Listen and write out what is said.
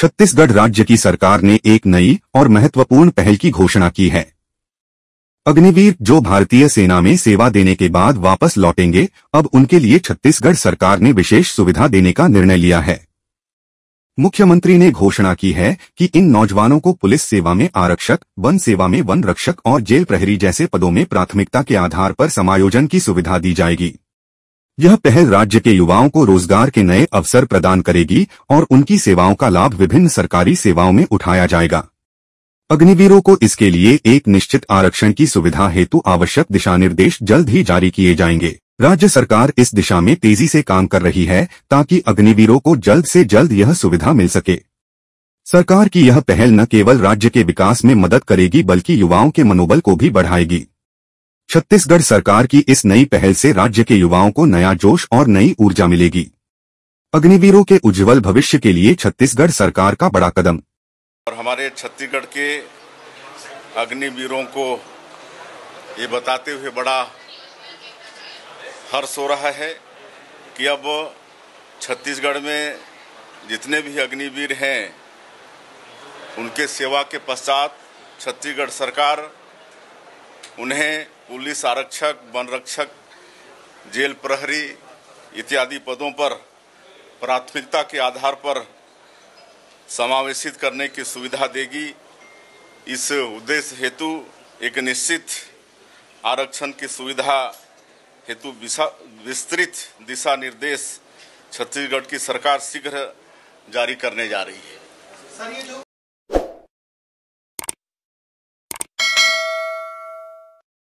छत्तीसगढ़ राज्य की सरकार ने एक नई और महत्वपूर्ण पहल की घोषणा की है अग्निवीर जो भारतीय सेना में सेवा देने के बाद वापस लौटेंगे अब उनके लिए छत्तीसगढ़ सरकार ने विशेष सुविधा देने का निर्णय लिया है मुख्यमंत्री ने घोषणा की है कि इन नौजवानों को पुलिस सेवा में आरक्षक वन सेवा में वन रक्षक और जेल प्रहरी जैसे पदों में प्राथमिकता के आधार पर समायोजन की सुविधा दी जाएगी यह पहल राज्य के युवाओं को रोजगार के नए अवसर प्रदान करेगी और उनकी सेवाओं का लाभ विभिन्न सरकारी सेवाओं में उठाया जाएगा अग्निवीरों को इसके लिए एक निश्चित आरक्षण की सुविधा हेतु आवश्यक दिशा निर्देश जल्द ही जारी किए जाएंगे राज्य सरकार इस दिशा में तेजी से काम कर रही है ताकि अग्निवीरों को जल्द से जल्द यह सुविधा मिल सके सरकार की यह पहल न केवल राज्य के विकास में मदद करेगी बल्कि युवाओं के मनोबल को भी बढ़ाएगी छत्तीसगढ़ सरकार की इस नई पहल से राज्य के युवाओं को नया जोश और नई ऊर्जा मिलेगी अग्निवीरों के उज्जवल भविष्य के लिए छत्तीसगढ़ सरकार का बड़ा कदम और हमारे छत्तीसगढ़ के अग्निवीरों को ये बताते हुए बड़ा हर्ष हो रहा है कि अब छत्तीसगढ़ में जितने भी अग्निवीर हैं उनके सेवा के पश्चात छत्तीसगढ़ सरकार उन्हें पुलिस आरक्षक वन रक्षक जेल प्रहरी इत्यादि पदों पर प्राथमिकता के आधार पर समावेशित करने की सुविधा देगी इस उद्देश्य हेतु एक निश्चित आरक्षण की सुविधा हेतु विस्तृत दिशा निर्देश छत्तीसगढ़ की सरकार शीघ्र जारी करने जा रही है